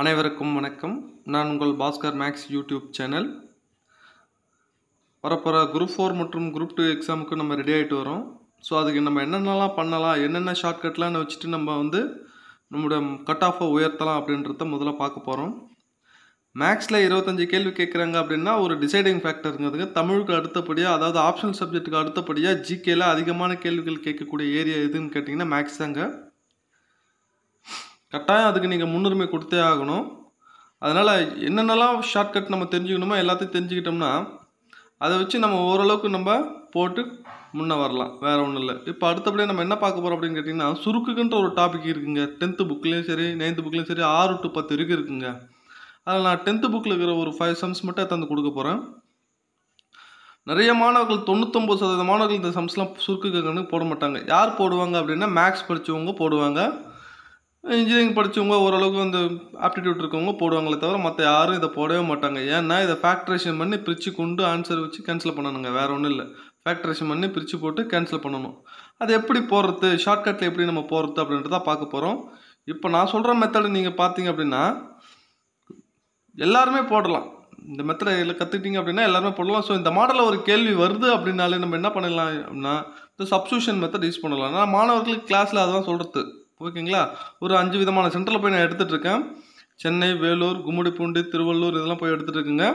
அனைவருக்கும் வணக்கம் நான் உங்கள் பாஸ்கர் மேக்ஸ் யூடியூப் சேனல் வரப்போகிற குரூப் ஃபோர் மற்றும் குரூப் டூ எக்ஸாமுக்கு நம்ம ரெடி ஆகிட்டு வரோம் ஸோ அதுக்கு நம்ம என்னென்னலாம் பண்ணலாம் என்னென்ன ஷார்ட்கட்லாம் வச்சுட்டு நம்ம வந்து நம்மளோட கட் ஆஃபை உயர்த்தலாம் அப்படின்றத முதல்ல பார்க்க போகிறோம் மேக்ஸில் இருபத்தஞ்சி கேள்வி கேட்குறாங்க அப்படின்னா ஒரு டிசைடிங் ஃபேக்டருங்கிறதுக்கு தமிழுக்கு அடுத்தபடியாக அதாவது ஆப்ஷனல் சப்ஜெக்ட்டுக்கு அடுத்தபடியாக ஜிகேல அதிகமான கேள்விகள் கேட்கக்கூடிய ஏரியா எதுன்னு கேட்டிங்கன்னா மேக்ஸ் தாங்க கட்டாயம் அதுக்கு நீங்கள் முன்னுரிமை கொடுத்தே ஆகணும் அதனால் என்னென்னலாம் ஷார்ட்கட் நம்ம தெரிஞ்சுக்கணுமோ எல்லாத்தையும் தெரிஞ்சுக்கிட்டோம்னா அதை வச்சு நம்ம ஓரளவுக்கு நம்ம போட்டு முன்னே வரலாம் வேறு ஒன்றும் இல்லை இப்போ அடுத்தபடியாக நம்ம என்ன பார்க்க போகிறோம் அப்படின்னு கேட்டிங்கன்னா சுருக்குன்ற ஒரு டாபிக் இருக்குங்க டென்த்து புக்லேயும் சரி நைன்த்து புக்லேயும் சரி ஆறு டு பத்து வரைக்கும் இருக்குங்க அதில் நான் டென்த்து புக்கில் இருக்கிற ஒரு ஃபைவ் சம்ஸ் மட்டும் தந்து கொடுக்க போகிறேன் நிறைய மாணவர்கள் தொண்ணூத்தொம்பது சதவீத மாணவர்கள் இந்த சம்ஸ்லாம் சுருக்குக்கு போட மாட்டாங்க யார் போடுவாங்க அப்படின்னா மேக்ஸ் படித்தவங்க போடுவாங்க இன்ஜினியரிங் படித்தவங்க ஓரளவுக்கு அந்த ஆப்டிடியூட் இருக்கவங்க போடுவாங்களே தவிர மற்ற யாரும் இதை போடவே மாட்டாங்க ஏன்னா இதை ஃபேக்ட்ரேஷன் பண்ணி பிரித்து கொண்டு ஆன்சர் வச்சு கேன்சல் பண்ணணுங்க வேறு ஒன்றும் இல்லை ஃபேக்ட்ரேஷன் பண்ணி பிரித்து போட்டு கேன்சல் பண்ணணும் அது எப்படி போடுறது ஷார்ட்கட்டில் எப்படி நம்ம போகிறது அப்படின்றத பார்க்க போகிறோம் இப்போ நான் சொல்கிற மெத்தடை நீங்கள் பார்த்தீங்க அப்படின்னா எல்லாருமே போடலாம் இந்த மெத்தடை இதில் கற்றுக்கிட்டீங்க அப்படின்னா எல்லாருமே போடலாம் ஸோ இந்த மாடலில் ஒரு கேள்வி வருது அப்படின்னாலே நம்ம என்ன பண்ணலாம் அப்படின்னா இந்த சப்ஸ்டியூஷன் மெத்தட் யூஸ் பண்ணலாம் ஆனால் மாணவர்களுக்கு கிளாஸில் அதான் சொல்கிறது ஓகேங்களா ஒரு அஞ்சு விதமான சென்டரில் போய் நான் எடுத்துகிட்ருக்கேன் சென்னை வேலூர் கும்மிடிப்பூண்டி திருவள்ளூர் இதெல்லாம் போய் எடுத்துகிட்ருக்குங்க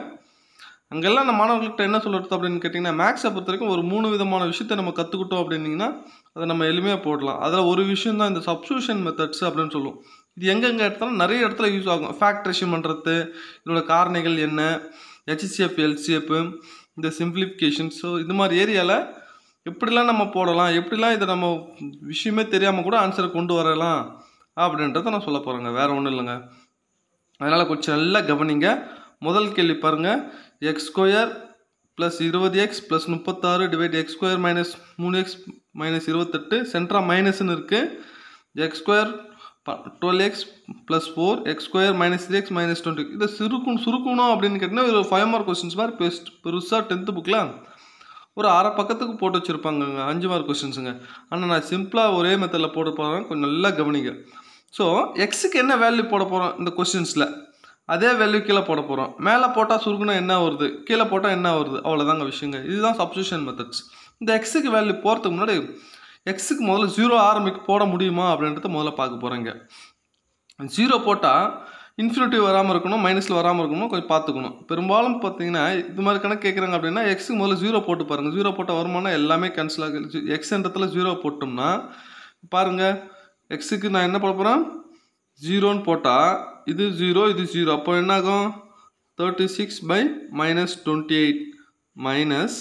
அங்கெல்லாம் நம்ம மாணவர்கள்ட்ட என்ன சொல்கிறது அப்படின்னு கேட்டிங்கன்னா மேக்ஸை பொறுத்த வரைக்கும் ஒரு மூணு விதமான விஷயத்தை நம்ம கற்றுக்கிட்டோம் அப்படின்னிங்கன்னா அதை நம்ம எளிமையாக போடலாம் அதில் ஒரு விஷயம் தான் இந்த சப்ஸ்டியூஷன் மெத்தட்ஸ் அப்படின்னு சொல்லுவோம் இது எங்கெங்கே எடுத்தாலும் நிறைய இடத்துல யூஸ் ஆகும் ஃபேக்ட்ரிஷன் பண்ணுறது இதோட காரணிகள் என்ன ஹெச்சிஎஃப் எல்சிஎஃப் இந்த சிம்பிளிஃபிகேஷன் ஸோ இது மாதிரி ஏரியாவில் எப்படிலாம் நம்ம போடலாம் எப்படிலாம் இதை நம்ம விஷயமே தெரியாமல் கூட ஆன்சரை கொண்டு வரலாம் அப்படின்றத நான் சொல்ல போகிறேங்க வேறு ஒன்றும் இல்லைங்க அதனால் கொஞ்சம் நல்லா கவனிங்க முதல் கேள்வி பாருங்கள் எக்ஸ் ஸ்கொயர் ப்ளஸ் இருபது எக்ஸ் ப்ளஸ் முப்பத்தாறு டிவைட் எக்ஸ் ஸ்கொயர் மைனஸ் மூணு எக்ஸ் மைனஸ் இருபத்தெட்டு சென்ட்ரா மைனஸ்னு இருக்குது x square twelve x plus four x square minus three x minus twenty இதை சுருக்கும் சுருக்கணும் அப்படின்னு கேட்டிங்கன்னா ஒரு ஃபைவ் மார்க் கொஸ்டின்ஸ் மாதிரி பெஸ்ட் பெருசாக டென்த்து புக்கில் ஒரு அரை பக்கத்துக்கு போட்டு வச்சுருப்பாங்கங்க அஞ்சு மார்க் கொஷின்ஸுங்க ஆனால் நான் சிம்பிளாக ஒரே மெத்தடில் போட்டு போகிறேன் கொஞ்சம் நல்லா கவனிங்க ஸோ எக்ஸுக்கு என்ன வேல்யூ போட போகிறோம் இந்த கொஸ்டின்ஸில் அதே வேல்யூ கீழே போட போகிறோம் மேலே போட்டால் சுருக்குனா என்ன வருது கீழே போட்டால் என்ன வருது அவ்வளோதாங்க விஷயங்க இதுதான் சப்ஸ்டியூஷன் மெத்தட்ஸ் இந்த எக்ஸுக்கு வேல்யூ போகிறதுக்கு முன்னாடி எக்ஸுக்கு முதல்ல ஜீரோ ஆரம்பிக்கு போட முடியுமா அப்படின்றத முதல்ல பார்க்க போகிறேங்க ஜீரோ போட்டால் இன்ஃபினிட்டி வராமல் இருக்கணும் மைனஸில் வராமல் இருக்கணும் கொஞ்சம் பார்த்துக்கணும் பெரும்பாலும் பார்த்தீங்கன்னா இது மாதிரி கணக்கு கேட்குறாங்க அப்படின்னா எக்ஸுக்கு முதல்ல ஜீரோ போட்டு பாருங்கள் ஜீரோ போட்ட வருமானம் எல்லாமே கேன்சல் ஆகுது எக்ஸ்ன்றத்தில் ஜீரோ போட்டோம்னா பாருங்கள் எக்ஸுக்கு நான் என்ன போட போகிறேன் ஜீரோன்னு போட்டால் இது ஜீரோ இது ஜீரோ அப்போ என்னாகும் thirty six by minus twenty eight minus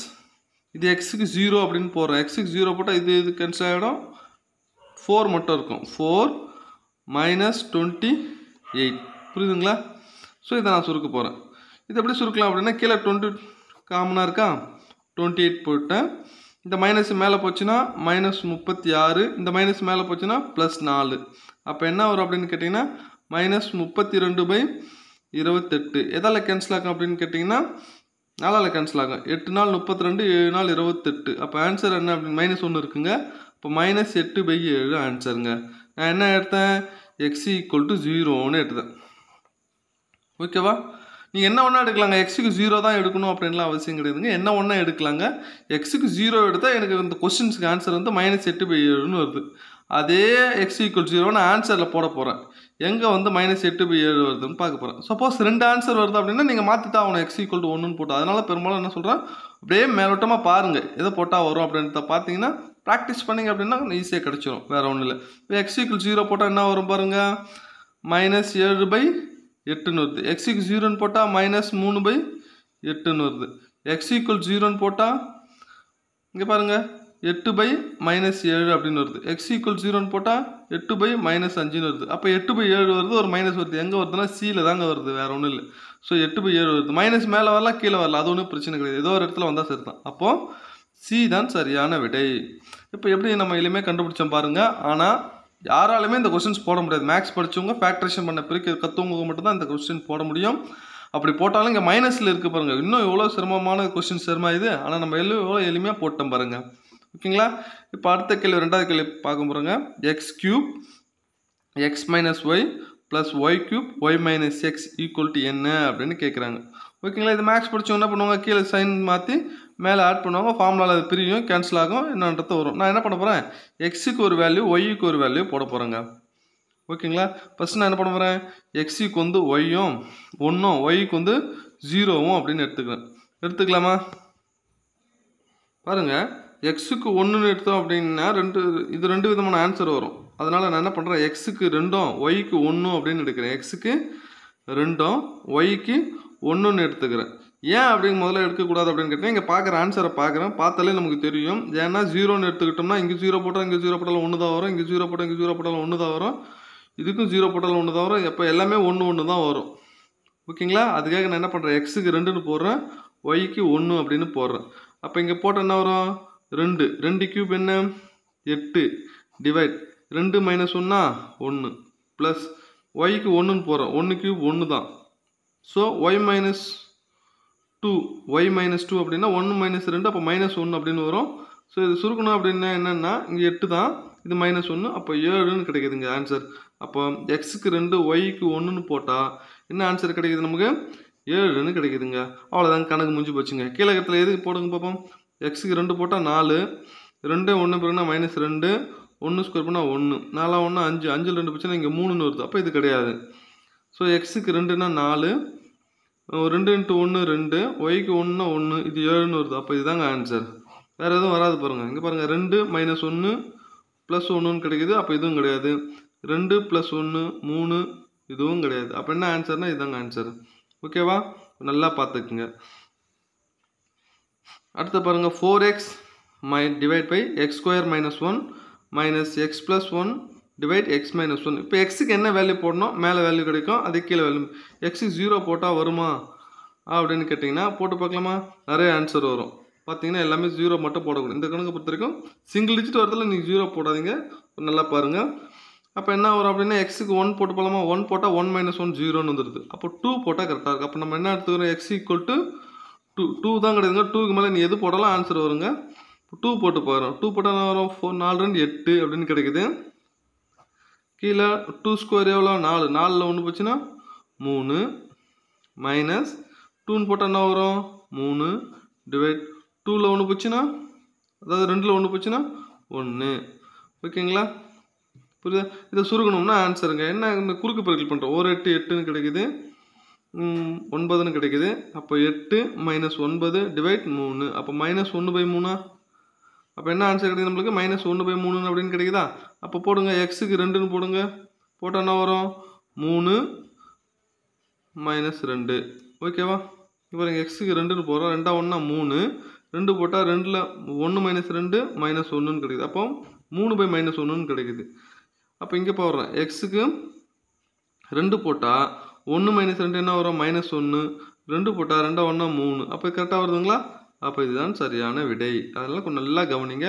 இது எக்ஸுக்கு ஜீரோ அப்படின்னு போடுறோம் எக்ஸுக்கு ஜீரோ போட்டால் இது இது கேன்சல் ஆகிடும் ஃபோர் மட்டும் இருக்கும் ஃபோர் மைனஸ் டுவெண்ட்டி எயிட் புரியுதுங்களா ஸோ இதை நான் சுருக்க போகிறேன் இது எப்படி சுருக்கலாம் அப்படின்னா கீழே டுவெண்ட்டி காமனாக இருக்கா டுவெண்ட்டி எயிட் போட்டேன் இந்த மைனஸ் மேலே போச்சுன்னா மைனஸ் முப்பத்தி ஆறு இந்த மைனஸ் மேலே போச்சுன்னா ப்ளஸ் நாலு அப்போ என்ன வரும் அப்படின்னு கேட்டிங்கன்னா மைனஸ் முப்பத்தி ரெண்டு பை இருபத்தெட்டு எதால் கேன்சல் ஆகும் அப்படின்னு கேட்டிங்கன்னா நாலால் கேன்சல் ஆகும் எட்டு நாள் முப்பத்தி ரெண்டு ஏழு நாள் இருபத்தெட்டு அப்போ ஆன்சர் என்ன அப்படின்னு மைனஸ் ஒன்று இருக்குங்க இப்போ மைனஸ் எட்டு பை ஏழு ஆன்சருங்க நான் என்ன எடுத்தேன் எக்ஸ் ஈக்குவல் டு ஜீரோன்னு எடுத்தேன் ஓகேவா நீங்கள் என்ன ஒன்றா எடுக்கலாங்க எக்ஸுக்கு ஜீரோ தான் எடுக்கணும் அப்படின்லாம் அவசியம் கிடையாதுங்க என்ன ஒன்றா எடுக்கலாங்க எக்ஸுக்கு ஜீரோ எடுத்தால் எனக்கு இந்த கொஸ்டின்ஸுக்கு ஆன்சர் வந்து மைனஸ் எட்டு பை ஏழுன்னு வருது அதே எக்ஸ் ஈக்குவல் ஜீரோன்னு ஆன்சரில் போட போகிறேன் எங்கே வந்து மைனஸ் எட்டு பை ஏழு வருதுன்னு பார்க்க போகிறேன் சப்போஸ் ரெண்டு ஆன்சர் வருது அப்படின்னா நீங்கள் மாற்றிட்டா ஆகணும் எக்ஸ் ஈக்குவல் டு ஒன்றுன்னு போட்டு அதனால் பெரும்பாலும் என்ன சொல்கிறேன் அப்படியே மேலோட்டமாக பாருங்கள் எதை போட்டால் வரும் அப்படின்றத பார்த்தீங்கன்னா ப்ராக்டிஸ் பண்ணிங்க அப்படின்னா ஈஸியாக கிடச்சிரும் வேறு ஒன்றும் இல்லை எக்ஸ் ஈக்குவல் ஜீரோ போட்டால் என்ன வரும் பாருங்கள் மைனஸ் ஏழு பை எட்டுன்னு வருது எக்ஸுக்கு ஜீரோன்னு போட்டால் மைனஸ் மூணு பை எட்டுன்னு வருது எக்ஸ் ஈக்குவல் ஜீரோன்னு போட்டால் இங்கே பாருங்கள் எட்டு பை மைனஸ் ஏழு அப்படின்னு வருது எக்ஸ் ஈக்குவல் ஜீரோன்னு போட்டால் எட்டு பை மைனஸ் அஞ்சுன்னு வருது அப்போ எட்டு பை ஏழு வருது ஒரு மைனஸ் வருது எங்கே வருதுன்னா சீல தாங்க வருது வேறு ஒன்றும் இல்லை ஸோ எட்டு பை ஏழு வருது மைனஸ் மேலே வரலாம் கீழே வரலாம் அது ஒன்றும் பிரச்சனை கிடையாது ஏதோ ஒரு இடத்துல வந்தால் சரி தான் அப்போது சி தான் சரியான விடை இப்போ எப்படி நம்ம எளிமையாக கண்டுபிடிச்சோம் பாருங்கள் ஆனால் யாராலுமே இந்த கொஸ்டின்ஸ் போட முடியாது மேக்ஸ் படித்தவங்க ஃபேக்ட்ரேஷன் பண்ண பிறகு கற்றுவங்க மட்டும்தான் இந்த கொஸ்டின் போட முடியும் அப்படி போட்டாலும் இங்கே மைனஸில் இருக்குது பாருங்கள் இன்னும் எவ்வளோ சிரமமான கொஸ்டின் சிரமம் இது ஆனால் நம்ம எல்லாம் எவ்வளோ எளிமையாக போட்டோம் பாருங்கள் ஓகேங்களா இப்போ அடுத்த கேள்வி ரெண்டாவது கேள்வி பார்க்க போகிறோங்க x cube x minus y plus y cube y minus x equal to என்ன அப்படின்னு கேட்குறாங்க ஓகேங்களா இது மேக்ஸ் படிச்சவங்க என்ன பண்ணுவாங்க கீழே சைன் மாற்றி மேலே ஆட் பண்ணுவாங்க ஃபார்முலாவில் அது பிரியும் கேன்சல் ஆகும் என்னன்றது வரும் நான் என்ன பண்ண போகிறேன் எக்ஸுக்கு ஒரு வேல்யூ ஒய்யுக்கு ஒரு வேல்யூ போட போகிறேங்க ஓகேங்களா ஃபஸ்ட் நான் என்ன பண்ண போகிறேன் எக்ஸுக்கு வந்து ஒய்யும் ஒன்றும் ஒய்க்கு வந்து ஜீரோவும் அப்படின்னு எடுத்துக்கிறேன் எடுத்துக்கலாமா பாருங்கள் எக்ஸுக்கு ஒன்றுன்னு எடுத்தோம் அப்படின்னா ரெண்டு இது ரெண்டு விதமான ஆன்சர் வரும் அதனால் நான் என்ன பண்ணுறேன் எக்ஸுக்கு ரெண்டும் ஒய்க்கு ஒன்றும் அப்படின்னு எடுக்கிறேன் எக்ஸுக்கு ரெண்டும் ஒய்க்கு ஒன்றுன்னு எடுத்துக்கிறேன் ஏன் அப்படிங்க முதல்ல எடுக்கக்கூடாது அப்படின்னு கேட்டால் இங்கே பார்க்குற ஆன்சரை பார்க்குறேன் பார்த்தாலே நமக்கு தெரியும் ஏன்னா ஜீரோன்னு எடுத்துக்கிட்டோம்னா இங்கே ஜீரோ போட்டால் இங்கே ஜீரோ போட்டாலும் ஒன்று தான் வரும் இங்கே ஜீரோ போட்டால் இங்கே ஜீரோ போட்டாலும் ஒன்று தான் வரும் இதுக்கும் ஜீரோ போட்டாலும் ஒன்று தான் வரும் எப்போ எல்லாமே ஒன்று ஒன்று தான் வரும் ஓகேங்களா அதுக்காக நான் என்ன பண்ணுறேன் எக்ஸுக்கு ரெண்டுன்னு போடுறேன் ஒய்க்கு ஒன்று அப்படின்னு போடுறேன் அப்போ இங்கே போட்டால் என்ன வரும் ரெண்டு ரெண்டு க்யூப் என்ன எட்டு டிவைட் ரெண்டு மைனஸ் ஒன்னா ஒன்று ப்ளஸ் ஒய்க்கு ஒன்றுன்னு போகிறோம் ஒன்று ஒன்று தான் so y minus two y minus two அப்படின்னா ஒன்று மைனஸ் ரெண்டு அப்போ மைனஸ் ஒன்று அப்படின்னு வரும் ஸோ இது சுருக்கணும் அப்படின்னா என்னென்னா இங்கே எட்டு தான் இது மைனஸ் ஒன்று அப்போ ஏழுன்னு கிடைக்கிதுங்க ஆன்சர் அப்போ எக்ஸுக்கு ரெண்டு ஒய்க்கு ஒன்றுன்னு போட்டால் என்ன ஆன்சர் கிடைக்கிது நமக்கு ஏழுன்னு கிடைக்கிதுங்க அவ்வளோதாங்க கணக்கு முடிஞ்சு போச்சுங்க கீழகத்தில் எதுக்கு போடுங்க பார்ப்போம் எக்ஸுக்கு ரெண்டு போட்டால் நாலு ரெண்டு ஒன்று பிறகுனா மைனஸ் ரெண்டு ஒன்று ஸ்கொயர் பண்ணால் ஒன்று நாலாம் ஒன்றா அஞ்சு அஞ்சு ரெண்டு பிரச்சனை இங்கே மூணுன்னு வருது அப்போ இது கிடையாது ஸோ எக்ஸுக்கு ரெண்டுன்னா நாலு ரெண்டு இன்ட்டு ஒன்று ரெண்டு ஒய்க்கு ஒன்றுனா ஒன்று இது ஏழுன்னு வருது அப்போ இதுதாங்க ஆன்சர் வேறு எதுவும் வராது பாருங்கள் இங்கே பாருங்கள் ரெண்டு மைனஸ் ஒன்று ப்ளஸ் ஒன்றுன்னு கிடைக்கிது அப்போ இதுவும் கிடையாது ரெண்டு ப்ளஸ் ஒன்று மூணு இதுவும் கிடையாது அப்போ என்ன ஆன்சர்னால் இதுதாங்க ஆன்சர் ஓகேவா நல்லா பார்த்துக்குங்க அடுத்து பாருங்கள் ஃபோர் எக்ஸ் மை divide by x square minus one minus x plus one divide x minus one இப்போ எக்ஸுக்கு என்ன வேல்யூ போடணும் மேலே வேல்யூ கிடைக்கும் அது கீழே வேல்யூ எக்ஸு ஜீரோ போட்டால் வருமா அப்படின்னு கேட்டிங்கன்னா போட்டு பார்க்கலாமா நிறைய ஆன்சர் வரும் பார்த்தீங்கன்னா எல்லாமே ஜீரோ மட்டும் போடக்கூடும் இந்த கணக்கு பொறுத்த வரைக்கும் சிங்கிள் டிஜிட் வரதில் நீங்கள் ஜீரோ போடாதீங்க நல்லா பாருங்கள் அப்போ என்ன வரும் அப்படின்னா எக்ஸுக்கு ஒன் போட்டு போகலாமா ஒன் போட்டால் ஒன் மைனஸ் ஒன் ஜீரோன்னு வந்துருது அப்போ டூ போட்டால் கரெக்டாக இருக்குது அப்போ நம்ம என்ன எடுத்துக்கிறோம் x equal to two two தான் கிடையாதுங்க டூக்கு மேலே நீ எது போட்டாலும் ஆன்சர் வருங்க டூ போட்டு பாருங்கள் டூ போட்டால் வரும் ஃபோர் நாலு ரெண்டு எட்டு அப்படின்னு கிடைக்குது கீழே டூ ஸ்கொயர் எவ்வளோ நாலு நாலில் ஒன்று போச்சுன்னா மூணு மைனஸ் டூன்னு போட்டால் என்ன வரும் மூணு டிவைட் டூவில் ஒன்று போச்சுன்னா அதாவது ரெண்டில் ஒன்று போச்சுன்னா ஒன்று ஓகேங்களா புரியுதா இதை சுருக்கணும்னா ஆன்சருங்க என்ன இந்த குறுக்கு பெருக்கல் பண்ணுறோம் ஒரு எட்டு எட்டுன்னு கிடைக்குது ஒன்பதுன்னு கிடைக்குது அப்போ எட்டு மைனஸ் ஒன்பது டிவைட் மூணு அப்போ மைனஸ் ஒன்று பை மூணா அப்போ என்ன ஆன்சர் கிடைக்குது நம்மளுக்கு மைனஸ் ஒன்று பை மூணு அப்படின்னு கிடைக்குதா அப்போ போடுங்க எக்ஸுக்கு ரெண்டுன்னு போடுங்க போட்டால் என்ன வரும் மூணு மைனஸ் ரெண்டு ஓகேவா இப்போ நீங்கள் எக்ஸுக்கு ரெண்டுன்னு போகிறோம் ரெண்டா ஒன்றா மூணு ரெண்டு போட்டால் ரெண்டில் ஒன்று மைனஸ் ரெண்டு மைனஸ் ஒன்றுன்னு கிடைக்குது அப்போ மூணு பை மைனஸ் ஒன்றுன்னு கிடைக்குது அப்போ இங்கே போடுறேன் எக்ஸுக்கு ரெண்டு போட்டால் ஒன்று மைனஸ் ரெண்டு என்ன வரும் மைனஸ் ஒன்று ரெண்டு போட்டால் ரெண்டா ஒன்றா மூணு அப்போ கரெக்டாக வருதுங்களா அப்போ இதுதான் சரியான விடை அதெல்லாம் கொஞ்சம் நல்லா கவனிங்க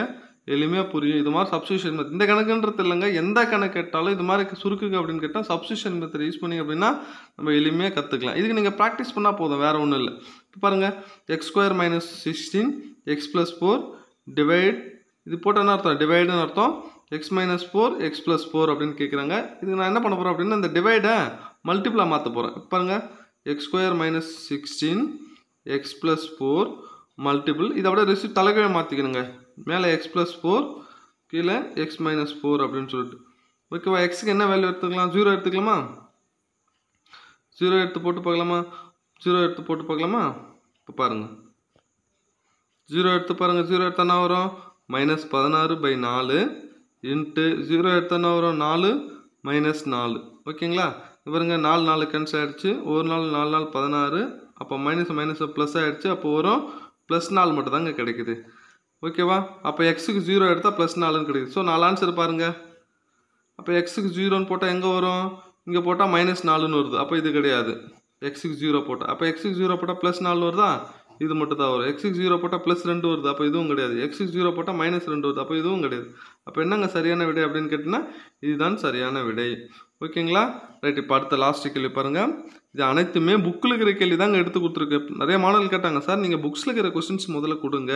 எளிமையாக புரியும் இது மாதிரி சப்ஸ்டியூஷன் மெத்தட் இந்த கணக்குன்றது இல்லைங்க எந்த கணக்கு கேட்டாலும் இது மாதிரி சுருக்குக்கு அப்படின்னு கேட்டால் சப்ஸ்டியூஷன் மெத்தட் யூஸ் பண்ணிங்க அப்படின்னா நம்ம எளிமையாக கற்றுக்கலாம் இதுக்கு நீங்கள் ப்ராக்டிஸ் பண்ணால் போதும் வேறு ஒன்றும் இல்லை இப்போ பாருங்கள் x square minus sixteen x plus four divide இது போட்டு என்ன அர்த்தம் டிவைடுன்னு அர்த்தம் x minus four x plus four அப்படின்னு கேட்குறாங்க இதுக்கு நான் என்ன பண்ண போகிறேன் அப்படின்னா இந்த டிவைடை மல்டிப்ளாக மாற்ற போகிறேன் பாருங்கள் x square minus sixteen x plus four multiple இதை விட ரிசிப்ட் தலைகீழே மாற்றிக்கணுங்க மேலே எக்ஸ் ப்ளஸ் ஃபோர் கீழே எக்ஸ் மைனஸ் ஃபோர் அப்படின்னு சொல்லிட்டு ஓகேவா எக்ஸுக்கு என்ன வேல்யூ எடுத்துக்கலாம் ஜீரோ எடுத்துக்கலாமா ஜீரோ எடுத்து போட்டு பார்க்கலாமா ஜீரோ எடுத்து போட்டு பார்க்கலாமா இப்போ பாருங்கள் ஜீரோ எடுத்து பாருங்கள் ஜீரோ எடுத்தனா வரும் மைனஸ் பதினாறு பை நாலு இன்ட்டு ஜீரோ எடுத்தனா வரும் நாலு மைனஸ் நாலு ஓகேங்களா இவருங்க நாலு நாலு கேன்சல் ஆகிடுச்சு ஒரு நாள் நாலு நாள் பதினாறு அப்போ மைனஸ் மைனஸ் ப்ளஸ் ஆகிடுச்சு அப்போ வரும் ப்ளஸ் நாலு மட்டும் தாங்க கிடைக்குது ஓகேவா அப்போ எக்ஸுக்கு ஜீரோ எடுத்தால் ப்ளஸ் நாலுன்னு கிடைக்குது ஸோ நாலு ஆன்சர் பாருங்கள் அப்போ எக்ஸுக்கு ஜீரோன்னு போட்டால் எங்கே வரும் இங்கே போட்டால் மைனஸ் நாலுன்னு வருது அப்போ இது கிடையாது எக்ஸுக்கு ஜீரோ போட்டால் அப்போ எக்ஸுக்கு ஜீரோ போட்டால் ப்ளஸ் நாலு வருதா இது மட்டும் தான் வரும் எக்ஸ் ஜீரோ போட்டால் ப்ளஸ் ரெண்டு வருது அப்போ இதுவும் கிடையாது எக்ஸ் ஜீரோ போட்டால் மைனஸ் ரெண்டு வருது அப்போ இதுவும் கிடையாது அப்போ என்னங்க சரியான விடை அப்படின்னு கேட்டிங்கன்னா இதுதான் சரியான விடை ஓகேங்களா ரைட் இப்போ அடுத்த லாஸ்ட் கேள்வி பாருங்கள் இது அனைத்துமே புக்கில் இருக்கிற கேள்வி தாங்க எடுத்து கொடுத்துருக்கு நிறைய மாடல் கேட்டாங்க சார் நீங்கள் புக்ஸில் இருக்கிற கொஸ்டின்ஸ் முதல்ல கொடுங்க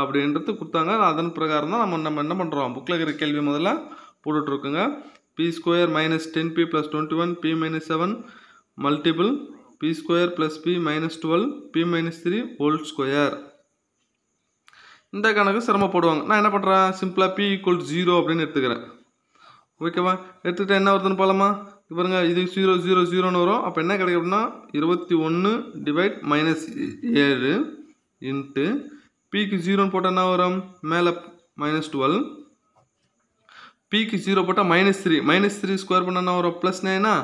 அப்படின்றது கொடுத்தாங்க அதன் பிரகாரம் தான் நம்ம நம்ம என்ன பண்ணுறோம் புக்கில் இருக்கிற கேள்வி முதல்ல போட்டுட்ருக்குங்க p square minus ten p plus twenty one p minus seven multiple p square plus p minus 12 p minus 3 whole square இந்த கணக்கு சிரமப்படுவாங்க நான் என்ன பண்ணுறேன் சிம்பிளாக பி equal ஜீரோ அப்படின்னு எடுத்துக்கிறேன் ஓகேவா எடுத்துக்கிட்டா என்ன வருதுன்னு பாலமா இப்பருங்க இது ஜீரோ ஜீரோ ஜீரோன்னு வரும் அப்போ என்ன கடைக்கிறேன்னா 21 இருபத்தி ஒன்று டிவைட் மைனஸ் ஏழு இன்ட்டு பிக்கு ஜீரோன்னு போட்டால் என்ன வரும் மேலே மைனஸ் டுவெல் பிக்கு ஜீரோ போட்டால் minus three minus three square பண்ணால் ஒரு வரும் ப்ளஸ் நைனா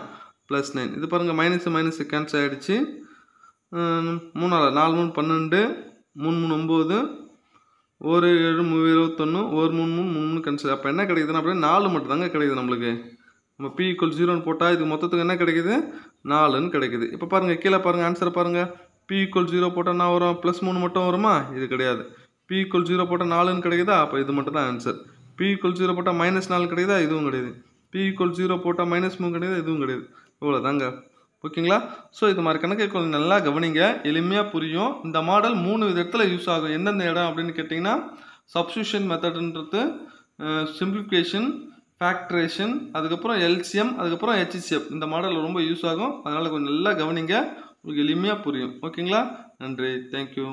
ப்ளஸ் நைன் இது பாருங்கள் மைனஸ் மைனஸ் கேன்சல் ஆகிடுச்சு மூணால் நாலு மூணு பன்னெண்டு மூணு மூணு ஒம்பது ஒரு ஏழு மூ இருபத்தொன்று ஒரு மூணு மூணு மூணு மூணு கேன்சல் அப்போ என்ன கிடைக்குதுன்னா அப்படியே நாலு மட்டும் தாங்க கிடைக்குது நம்மளுக்கு நம்ம பி ஈக்குவல் ஜீரோன்னு போட்டால் இது மொத்தத்துக்கு என்ன கிடைக்குது நாலுன்னு கிடைக்குது இப்போ பாருங்கள் கீழே பாருங்கள் ஆன்சர் பாருங்கள் பி ஈக்குவல் ஜீரோ போட்டால் நான் வரும் ப்ளஸ் மூணு மட்டும் வருமா இது கிடையாது பி ஈக்குவல் ஜீரோ போட்டால் நாலுன்னு கிடைக்குதா அப்போ இது மட்டும் தான் ஆன்சர் பி ஈக்குவல் ஜீரோ போட்டால் மைனஸ் நாலு கிடைக்குதா இதுவும் கிடையாது பி ஈக்குவல் ஜீரோ போட்டால் மைனஸ் மூணு கிடையாது இதுவும் கிடையாது இவ்வளோதாங்க ஓகேங்களா ஸோ இது மாதிரி கணக்கை கொஞ்சம் நல்லா கவனிங்க எளிமையாக புரியும் இந்த மாடல் மூணு விதத்தில் யூஸ் ஆகும் எந்தெந்த இடம் அப்படின்னு கேட்டிங்கன்னா சப்ஸ்டியூஷன் மெத்தடுன்றது சிம்பிளிஃபிகேஷன் ஃபேக்ட்ரேஷன் அதுக்கப்புறம் எல்சிஎம் அதுக்கப்புறம் ஹெச்சிசிஎஃப் இந்த மாடல் ரொம்ப யூஸ் ஆகும் அதனால் கொஞ்சம் நல்லா கவனிங்க உங்களுக்கு எளிமையாக புரியும் ஓகேங்களா நன்றி தேங்க்யூ